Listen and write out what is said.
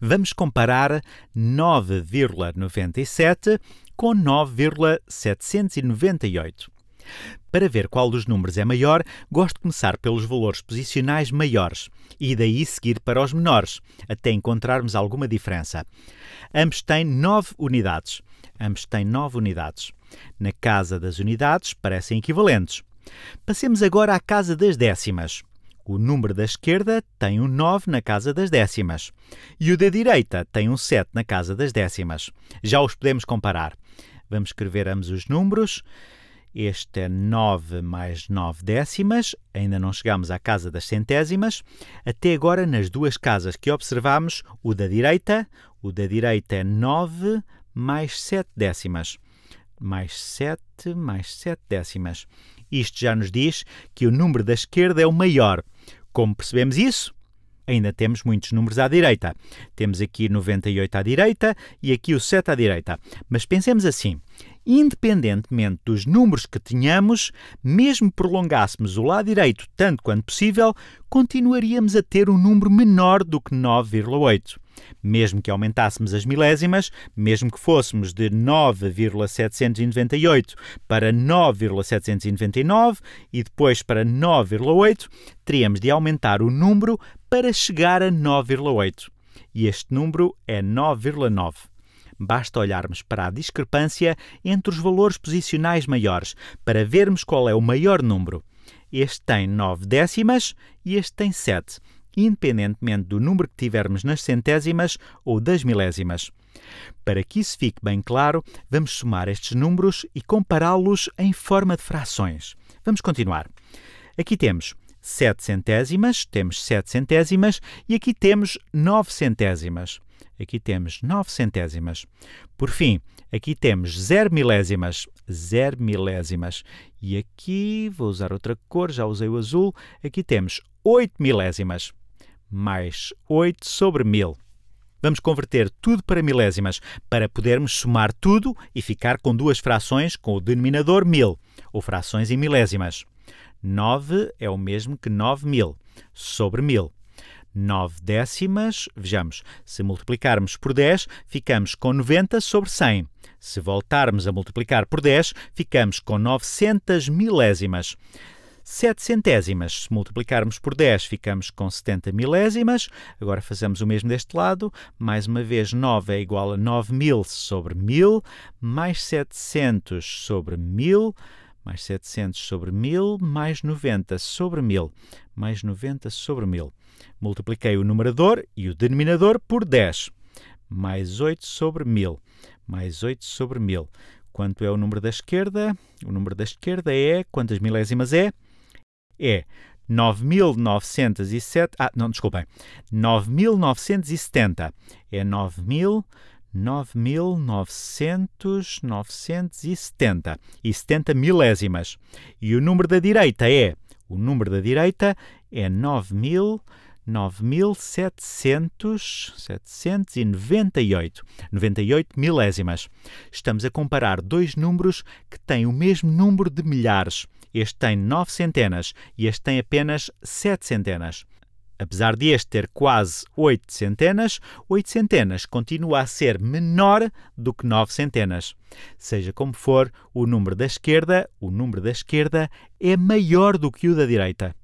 Vamos comparar 9,97 com 9,798. Para ver qual dos números é maior, gosto de começar pelos valores posicionais maiores e daí seguir para os menores, até encontrarmos alguma diferença. Ambos têm 9 unidades. Ambos têm 9 unidades. Na casa das unidades parecem equivalentes. Passemos agora à casa das décimas. O número da esquerda tem um 9 na casa das décimas e o da direita tem um 7 na casa das décimas. Já os podemos comparar. Vamos escrever ambos os números. Este é 9 mais 9 décimas, ainda não chegamos à casa das centésimas. Até agora, nas duas casas que observamos, o da direita, o da direita é 9 mais 7 décimas. Mais 7 mais 7 décimas. Isto já nos diz que o número da esquerda é o maior. Como percebemos isso, ainda temos muitos números à direita. Temos aqui 98 à direita e aqui o 7 à direita. Mas pensemos assim: independentemente dos números que tenhamos, mesmo prolongássemos o lado direito tanto quanto possível, continuaríamos a ter um número menor do que 9,8. Mesmo que aumentássemos as milésimas, mesmo que fôssemos de 9,798 para 9,799 e depois para 9,8, teríamos de aumentar o número para chegar a 9,8. E este número é 9,9. Basta olharmos para a discrepância entre os valores posicionais maiores para vermos qual é o maior número. Este tem 9 décimas e este tem 7, independentemente do número que tivermos nas centésimas ou das milésimas. Para que isso fique bem claro, vamos somar estes números e compará-los em forma de frações. Vamos continuar. Aqui temos 7 centésimas, temos 7 centésimas e aqui temos 9 centésimas aqui temos 9 centésimas. Por fim, aqui temos 0 milésimas, 0 milésimas. E aqui, vou usar outra cor, já usei o azul, aqui temos 8 milésimas, mais 8 sobre 1000. Vamos converter tudo para milésimas, para podermos somar tudo e ficar com duas frações com o denominador 1000, ou frações em milésimas. 9 é o mesmo que 9000 sobre 1000. 9 décimas, vejamos, se multiplicarmos por 10, ficamos com 90 sobre 100. Se voltarmos a multiplicar por 10, ficamos com 900 milésimas. 7 centésimas. Se multiplicarmos por 10, ficamos com 70 milésimas. Agora fazemos o mesmo deste lado. Mais uma vez, 9 é igual a 9.000 sobre 1000, mais 700 sobre 1000 mais 700 sobre 1000, mais 90 sobre 1000, mais 90 sobre 1000. Multipliquei o numerador e o denominador por 10, mais 8 sobre 1000, mais 8 sobre 1000. Quanto é o número da esquerda? O número da esquerda é, quantas milésimas é? É 9.907, ah, não, desculpem, 9.970. É 9.970. 9.900, 970 e 70 milésimas. E o número da direita é, o número da direita é 9.798, 98 milésimas. Estamos a comparar dois números que têm o mesmo número de milhares. Este tem nove centenas e este tem apenas sete centenas. Apesar deste ter quase 8 centenas, 8 centenas continua a ser menor do que 9 centenas. Seja como for, o número da esquerda, o número da esquerda é maior do que o da direita.